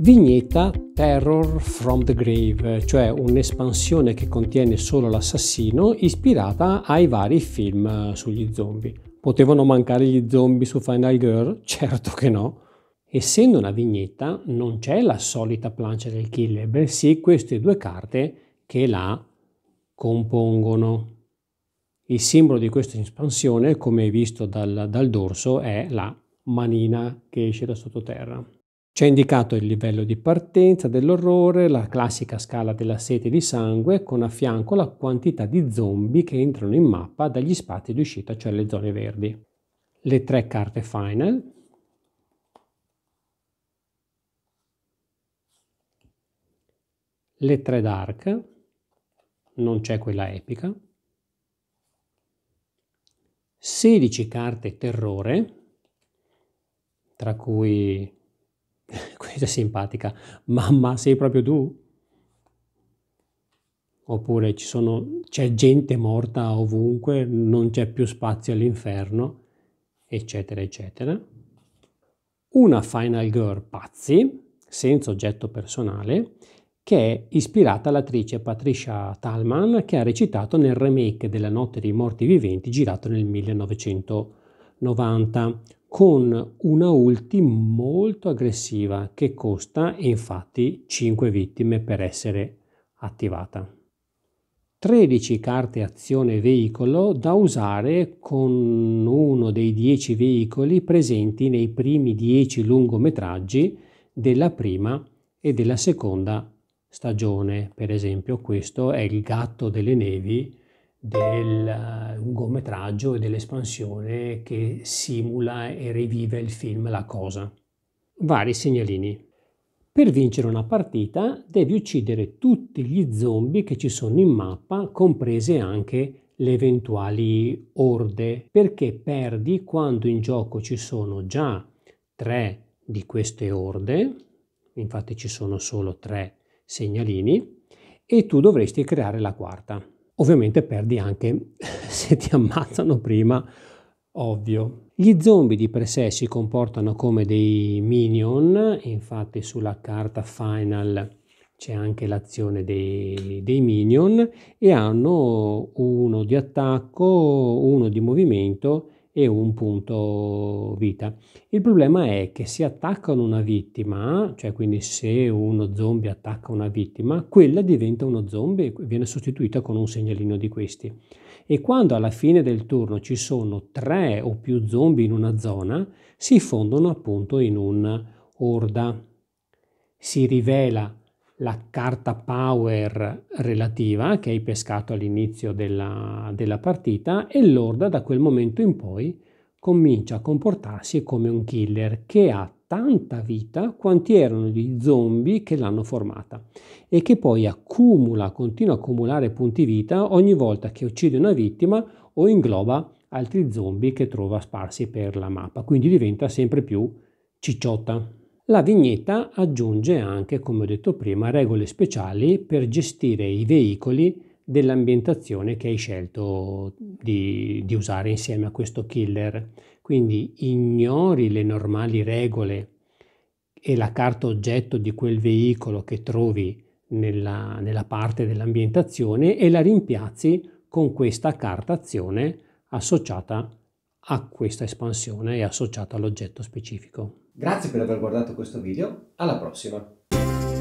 vignetta Terror from the Grave, cioè un'espansione che contiene solo l'assassino ispirata ai vari film eh, sugli zombie. Potevano mancare gli zombie su Final Girl? Certo che no. Essendo una vignetta, non c'è la solita plancia del killer, bensì queste due carte che la compongono. Il simbolo di questa espansione, come visto dal, dal dorso, è la manina che esce da sottoterra. C'è indicato il livello di partenza dell'orrore, la classica scala della sete di sangue, con a fianco la quantità di zombie che entrano in mappa dagli spazi di uscita, cioè le zone verdi. Le tre carte final. Le tre dark, non c'è quella epica. 16 carte terrore, tra cui questa è simpatica, mamma sei proprio tu? Oppure sono, c'è gente morta ovunque, non c'è più spazio all'inferno, eccetera, eccetera. Una Final Girl pazzi, senza oggetto personale, che è ispirata all'attrice Patricia Talman che ha recitato nel remake della Notte dei Morti Viventi girato nel 1990 con una ulti molto aggressiva che costa infatti 5 vittime per essere attivata. 13 carte azione veicolo da usare con uno dei 10 veicoli presenti nei primi 10 lungometraggi della prima e della seconda stagione. Per esempio questo è il gatto delle nevi del lungometraggio eh, e dell'espansione che simula e rivive il film La Cosa. Vari segnalini. Per vincere una partita devi uccidere tutti gli zombie che ci sono in mappa, comprese anche le eventuali orde, perché perdi quando in gioco ci sono già tre di queste orde, infatti ci sono solo tre segnalini, e tu dovresti creare la quarta. Ovviamente perdi anche se ti ammazzano prima, ovvio. Gli zombie di per sé si comportano come dei minion, infatti sulla carta final c'è anche l'azione dei, dei, minion e hanno uno di attacco, uno di movimento e un punto vita. Il problema è che se attaccano una vittima, cioè quindi se uno zombie attacca una vittima, quella diventa uno zombie e viene sostituita con un segnalino di questi. E quando alla fine del turno ci sono tre o più zombie in una zona, si fondono appunto in un'orda. Si rivela la carta power relativa che hai pescato all'inizio della, della partita e l'orda da quel momento in poi comincia a comportarsi come un killer che ha tanta vita quanti erano gli zombie che l'hanno formata e che poi accumula, continua a accumulare punti vita ogni volta che uccide una vittima o ingloba altri zombie che trova sparsi per la mappa, quindi diventa sempre più cicciotta. La vignetta aggiunge anche, come ho detto prima, regole speciali per gestire i veicoli dell'ambientazione che hai scelto di, di, usare insieme a questo killer. Quindi ignori le normali regole e la carta oggetto di quel veicolo che trovi nella, nella parte dell'ambientazione e la rimpiazzi con questa carta azione associata a questa espansione e associata all'oggetto specifico. Grazie per aver guardato questo video, alla prossima!